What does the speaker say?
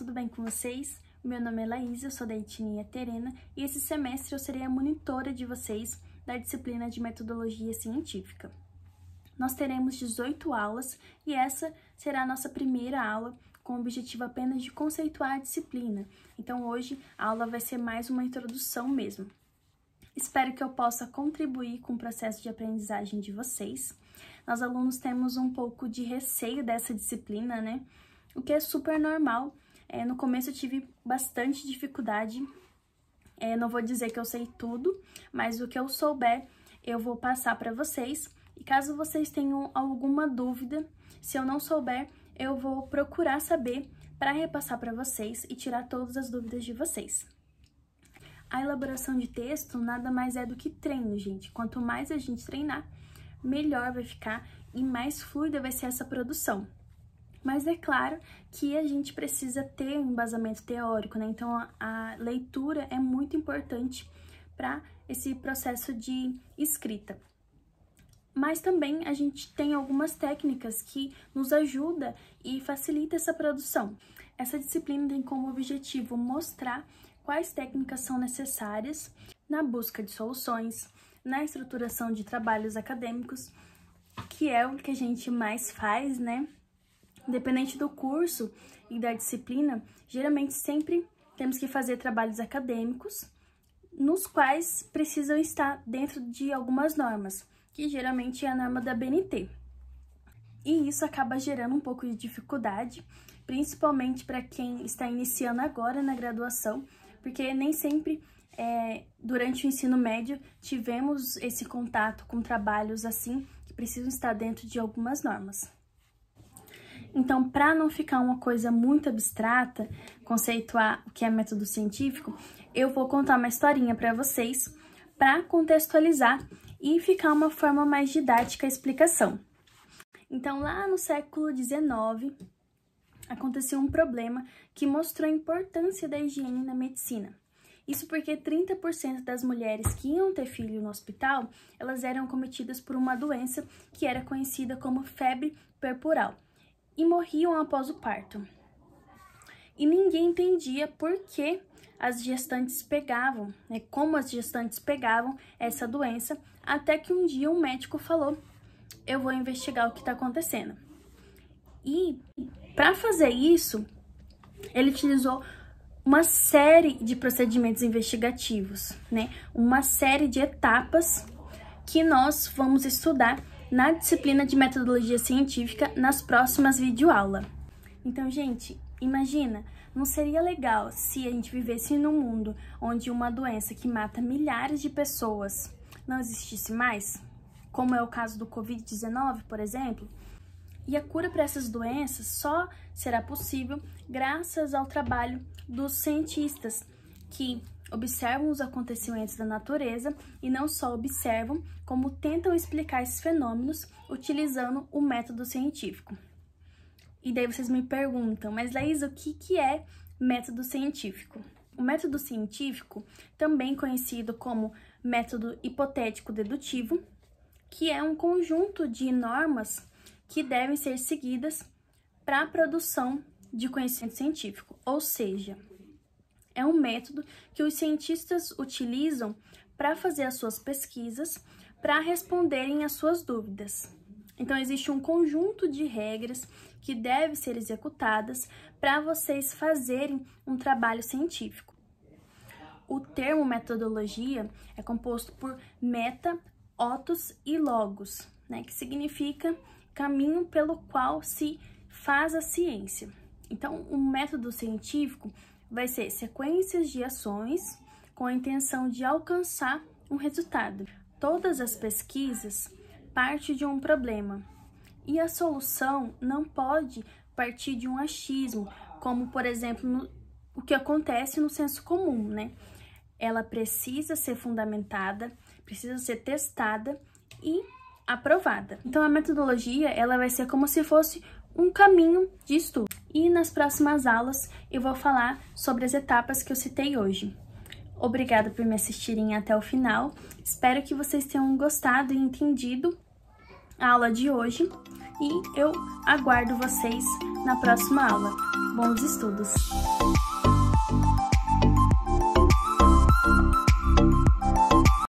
tudo bem com vocês? Meu nome é Laís, eu sou da etnia terena e esse semestre eu serei a monitora de vocês da disciplina de metodologia científica. Nós teremos 18 aulas e essa será a nossa primeira aula com o objetivo apenas de conceituar a disciplina. Então hoje a aula vai ser mais uma introdução mesmo. Espero que eu possa contribuir com o processo de aprendizagem de vocês. Nós alunos temos um pouco de receio dessa disciplina, né? O que é super normal, é, no começo eu tive bastante dificuldade, é, não vou dizer que eu sei tudo, mas o que eu souber eu vou passar para vocês. E caso vocês tenham alguma dúvida, se eu não souber, eu vou procurar saber para repassar para vocês e tirar todas as dúvidas de vocês. A elaboração de texto nada mais é do que treino, gente. Quanto mais a gente treinar, melhor vai ficar e mais fluida vai ser essa produção. Mas é claro que a gente precisa ter um embasamento teórico, né? Então a, a leitura é muito importante para esse processo de escrita. Mas também a gente tem algumas técnicas que nos ajuda e facilita essa produção. Essa disciplina tem como objetivo mostrar quais técnicas são necessárias na busca de soluções, na estruturação de trabalhos acadêmicos, que é o que a gente mais faz, né? Independente do curso e da disciplina, geralmente sempre temos que fazer trabalhos acadêmicos, nos quais precisam estar dentro de algumas normas, que geralmente é a norma da BNT. E isso acaba gerando um pouco de dificuldade, principalmente para quem está iniciando agora na graduação, porque nem sempre é, durante o ensino médio tivemos esse contato com trabalhos assim que precisam estar dentro de algumas normas. Então, para não ficar uma coisa muito abstrata, conceituar o que é método científico, eu vou contar uma historinha para vocês para contextualizar e ficar uma forma mais didática a explicação. Então, lá no século XIX, aconteceu um problema que mostrou a importância da higiene na medicina. Isso porque 30% das mulheres que iam ter filho no hospital, elas eram cometidas por uma doença que era conhecida como febre perpural e morriam após o parto. E ninguém entendia por que as gestantes pegavam, né, como as gestantes pegavam essa doença, até que um dia um médico falou: Eu vou investigar o que está acontecendo. E para fazer isso, ele utilizou uma série de procedimentos investigativos, né? Uma série de etapas que nós vamos estudar na disciplina de metodologia científica nas próximas videoaulas. Então, gente, imagina, não seria legal se a gente vivesse num mundo onde uma doença que mata milhares de pessoas não existisse mais? Como é o caso do Covid-19, por exemplo? E a cura para essas doenças só será possível graças ao trabalho dos cientistas que observam os acontecimentos da natureza e não só observam, como tentam explicar esses fenômenos utilizando o método científico. E daí vocês me perguntam, mas Laís, o que, que é método científico? O método científico, também conhecido como método hipotético-dedutivo, que é um conjunto de normas que devem ser seguidas para a produção de conhecimento científico, ou seja, é um método que os cientistas utilizam para fazer as suas pesquisas, para responderem às suas dúvidas. Então, existe um conjunto de regras que devem ser executadas para vocês fazerem um trabalho científico. O termo metodologia é composto por meta, otos e logos, né, que significa caminho pelo qual se faz a ciência. Então, o um método científico vai ser sequências de ações com a intenção de alcançar um resultado. Todas as pesquisas partem de um problema e a solução não pode partir de um achismo, como por exemplo no, o que acontece no senso comum, né? Ela precisa ser fundamentada, precisa ser testada e aprovada. Então a metodologia ela vai ser como se fosse um caminho de estudo e nas próximas aulas eu vou falar sobre as etapas que eu citei hoje. Obrigada por me assistirem até o final. Espero que vocês tenham gostado e entendido a aula de hoje e eu aguardo vocês na próxima aula. Bons estudos!